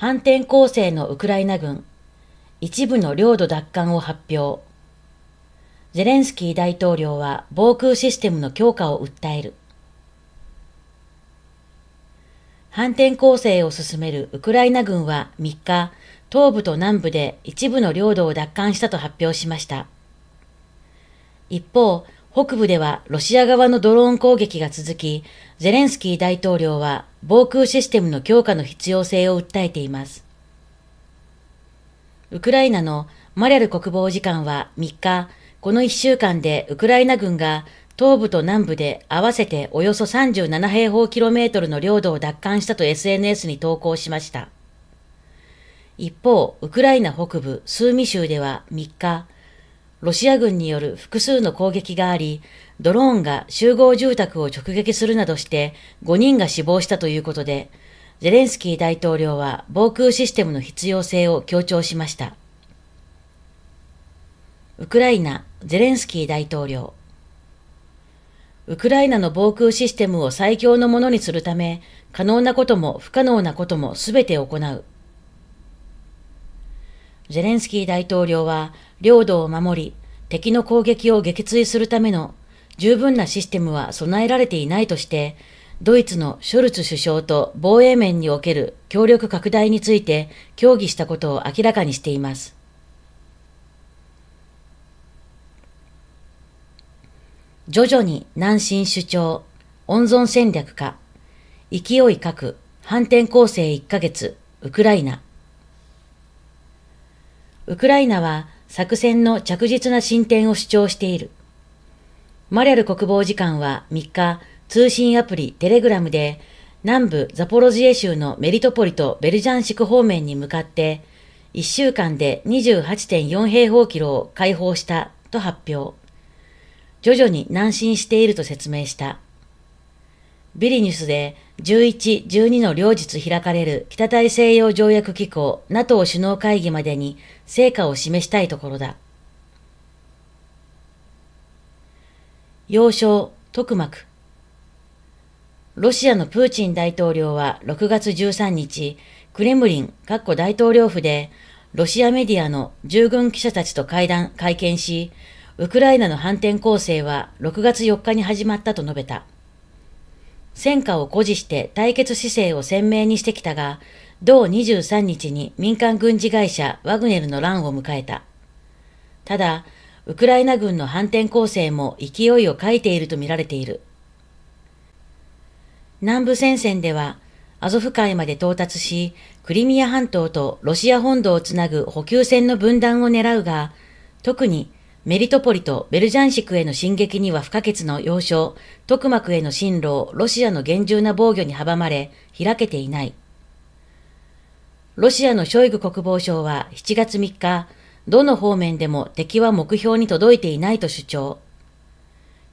反転攻勢のウクライナ軍、一部の領土奪還を発表。ゼレンスキー大統領は防空システムの強化を訴える。反転攻勢を進めるウクライナ軍は3日、東部と南部で一部の領土を奪還したと発表しました。一方、北部ではロシア側のドローン攻撃が続き、ゼレンスキー大統領は防空システムの強化の必要性を訴えています。ウクライナのマリャル国防次官は3日、この1週間でウクライナ軍が東部と南部で合わせておよそ37平方キロメートルの領土を奪還したと SNS に投稿しました。一方、ウクライナ北部スーミ州では3日、ロシア軍による複数の攻撃があり、ドローンが集合住宅を直撃するなどして5人が死亡したということで、ゼレンスキー大統領は防空システムの必要性を強調しました。ウクライナ、ゼレンスキー大統領。ウクライナの防空システムを最強のものにするため、可能なことも不可能なこともすべて行う。ゼレンスキー大統領は領土を守り、敵の攻撃を撃墜するための十分なシステムは備えられていないとして、ドイツのショルツ首相と防衛面における協力拡大について協議したことを明らかにしています。徐々に南進主張、温存戦略化、勢い核、反転攻勢1ヶ月、ウクライナ。ウクライナは作戦の着実な進展を主張している。マリャル国防次官は3日、通信アプリテレグラムで、南部ザポロジエ州のメリトポリとベルジャンシク方面に向かって、1週間で28.4平方キロを解放したと発表。徐々に南進していると説明した。ビリニュスで11、12の両日開かれる北大西洋条約機構 NATO 首脳会議までに成果を示したいところだ。要衝、特幕。ロシアのプーチン大統領は6月13日、クレムリン、各個大統領府で、ロシアメディアの従軍記者たちと会談、会見し、ウクライナの反転攻勢は6月4日に始まったと述べた。戦果を誇示して対決姿勢を鮮明にしてきたが、同23日に民間軍事会社ワグネルの乱を迎えた。ただ、ウクライナ軍の反転攻勢も勢いを欠いているとみられている。南部戦線では、アゾフ海まで到達し、クリミア半島とロシア本土をつなぐ補給線の分断を狙うが、特にメリトポリとベルジャンシクへの進撃には不可欠の要衝、トクマクへの進路をロシアの厳重な防御に阻まれ、開けていない。ロシアのショイグ国防相は7月3日、どの方面でも敵は目標に届いていないと主張。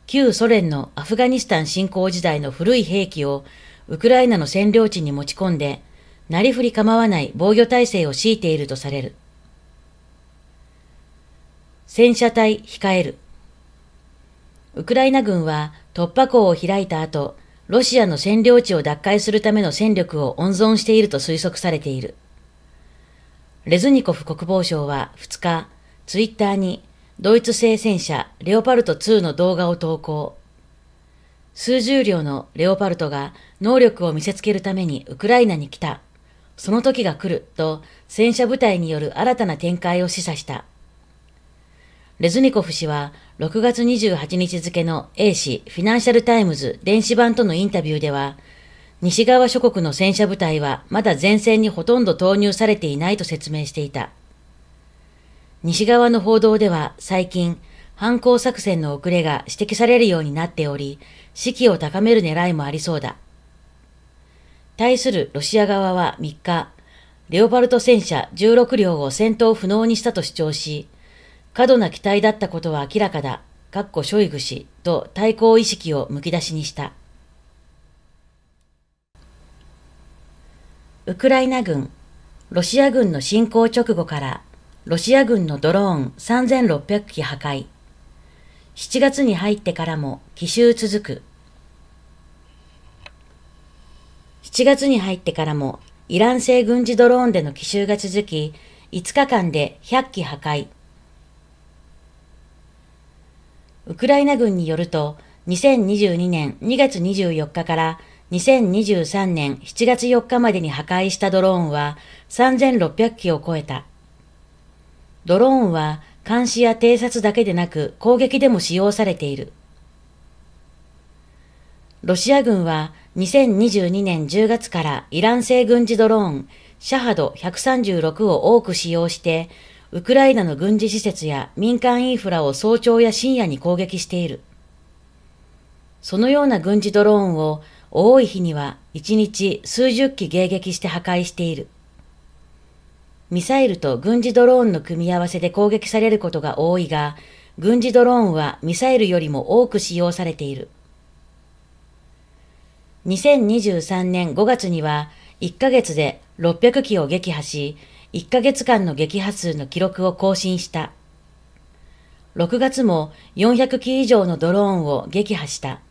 旧ソ連のアフガニスタン侵攻時代の古い兵器をウクライナの占領地に持ち込んで、なりふり構わない防御体制を強いているとされる。戦車隊控える。ウクライナ軍は突破口を開いた後、ロシアの占領地を奪回するための戦力を温存していると推測されている。レズニコフ国防相は2日、ツイッターにドイツ製戦車レオパルト2の動画を投稿。数十両のレオパルトが能力を見せつけるためにウクライナに来た。その時が来ると戦車部隊による新たな展開を示唆した。レズニコフ氏は6月28日付の A 氏フィナンシャルタイムズ電子版とのインタビューでは、西側諸国の戦車部隊はまだ前線にほとんど投入されていないと説明していた。西側の報道では最近、反抗作戦の遅れが指摘されるようになっており、士気を高める狙いもありそうだ。対するロシア側は3日、レオパルト戦車16両を戦闘不能にしたと主張し、過度な期待だったことは明らかだ、かっこショイグ氏と対抗意識をむき出しにした。ウクライナ軍、ロシア軍の侵攻直後からロシア軍のドローン3600機破壊。7月に入ってからも奇襲続く。7月に入ってからもイラン製軍事ドローンでの奇襲が続き、5日間で100機破壊、ウクライナ軍によると、2022年2月24日から2023年7月4日までに破壊したドローンは3600機を超えた。ドローンは監視や偵察だけでなく攻撃でも使用されている。ロシア軍は2022年10月からイラン製軍事ドローンシャハド136を多く使用してウクライナの軍事施設や民間インフラを早朝や深夜に攻撃している。そのような軍事ドローンを多い日には1日数十機迎撃して破壊している。ミサイルと軍事ドローンの組み合わせで攻撃されることが多いが、軍事ドローンはミサイルよりも多く使用されている。2023年5月には1ヶ月で600機を撃破し、1ヶ月間の撃破数の記録を更新した。6月も400機以上のドローンを撃破した。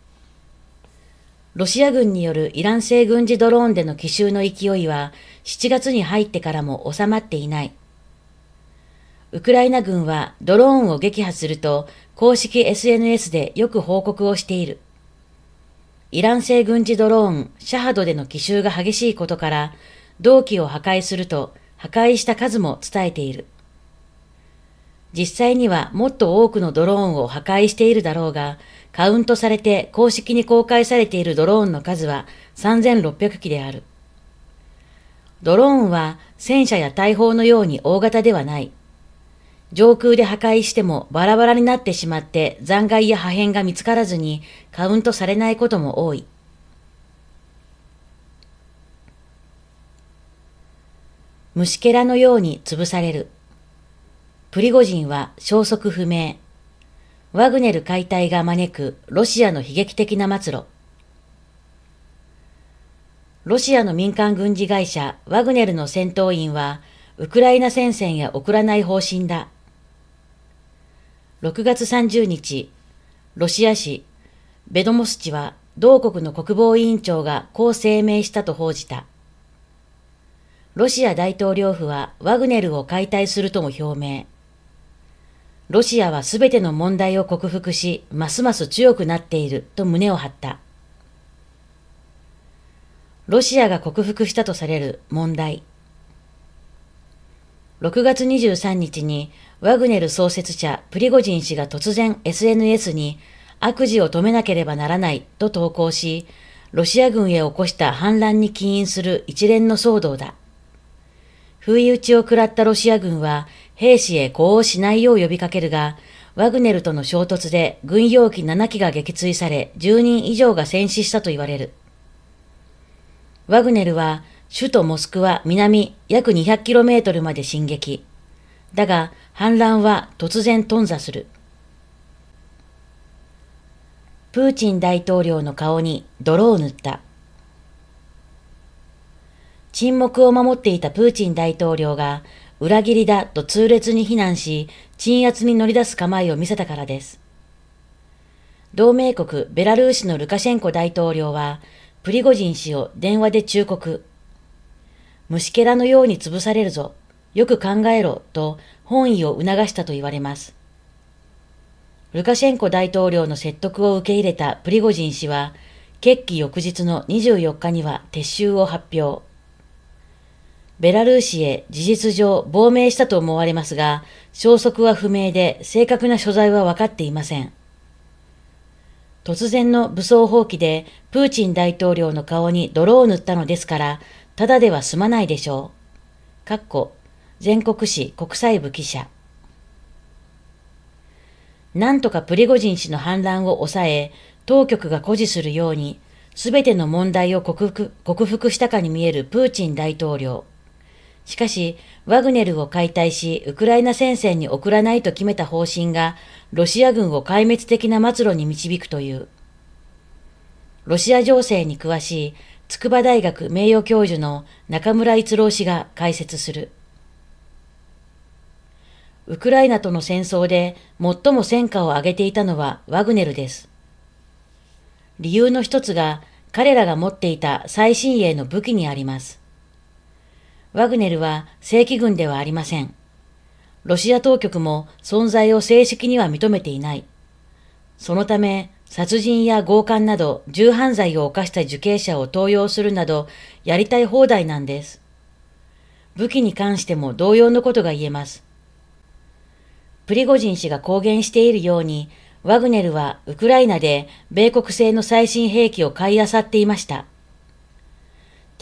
ロシア軍によるイラン製軍事ドローンでの奇襲の勢いは7月に入ってからも収まっていない。ウクライナ軍はドローンを撃破すると公式 SNS でよく報告をしている。イラン製軍事ドローン、シャハドでの奇襲が激しいことから、同期を破壊すると破壊した数も伝えている。実際にはもっと多くのドローンを破壊しているだろうが、カウントされて公式に公開されているドローンの数は3600機である。ドローンは戦車や大砲のように大型ではない。上空で破壊してもバラバラになってしまって残骸や破片が見つからずにカウントされないことも多い。虫けらのように潰される。プリゴジンは消息不明。ワグネル解体が招くロシアの悲劇的な末路。ロシアの民間軍事会社ワグネルの戦闘員はウクライナ戦線へ送らない方針だ。6月30日、ロシア市ベドモスチは同国の国防委員長がこう声明したと報じた。ロシア大統領府はワグネルを解体するとも表明。ロシアはすべての問題を克服し、ますます強くなっていると胸を張った。ロシアが克服したとされる問題。6月23日にワグネル創設者プリゴジン氏が突然 SNS に悪事を止めなければならないと投稿し、ロシア軍へ起こした反乱に起因する一連の騒動だ。不意打ちを食らったロシア軍は兵士へ呼応しないよう呼びかけるが、ワグネルとの衝突で軍用機7機が撃墜され10人以上が戦死したと言われる。ワグネルは首都モスクワ南約 200km まで進撃。だが反乱は突然頓挫する。プーチン大統領の顔に泥を塗った。沈黙を守っていたプーチン大統領が、裏切りだと痛烈に非難し、鎮圧に乗り出す構えを見せたからです。同盟国ベラルーシのルカシェンコ大統領は、プリゴジン氏を電話で忠告。虫けらのように潰されるぞ。よく考えろ。と本意を促したと言われます。ルカシェンコ大統領の説得を受け入れたプリゴジン氏は、決起翌日の24日には撤収を発表。ベラルーシへ事実上亡命したと思われますが、消息は不明で正確な所在は分かっていません。突然の武装放棄でプーチン大統領の顔に泥を塗ったのですから、ただでは済まないでしょう。かっこ、全国紙国際部記者。なんとかプリゴジン氏の反乱を抑え、当局が誇示するように、すべての問題を克服克服したかに見えるプーチン大統領。しかし、ワグネルを解体し、ウクライナ戦線に送らないと決めた方針が、ロシア軍を壊滅的な末路に導くという。ロシア情勢に詳しい、筑波大学名誉教授の中村逸郎氏が解説する。ウクライナとの戦争で最も戦果を上げていたのはワグネルです。理由の一つが、彼らが持っていた最新鋭の武器にあります。ワグネルは正規軍ではありません。ロシア当局も存在を正式には認めていない。そのため、殺人や強姦など重犯罪を犯した受刑者を登用するなど、やりたい放題なんです。武器に関しても同様のことが言えます。プリゴジン氏が公言しているように、ワグネルはウクライナで米国製の最新兵器を買い漁っていました。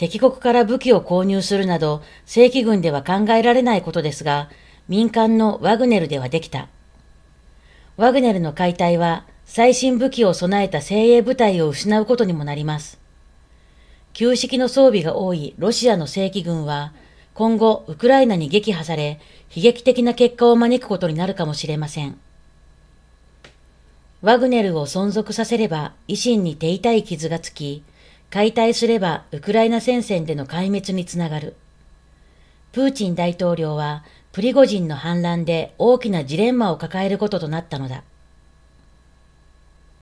敵国から武器を購入するなど正規軍では考えられないことですが、民間のワグネルではできた。ワグネルの解体は最新武器を備えた精鋭部隊を失うことにもなります。旧式の装備が多いロシアの正規軍は今後ウクライナに撃破され悲劇的な結果を招くことになるかもしれません。ワグネルを存続させれば維新に手痛い傷がつき、解体すればウクライナ戦線での壊滅につながる。プーチン大統領はプリゴジンの反乱で大きなジレンマを抱えることとなったのだ。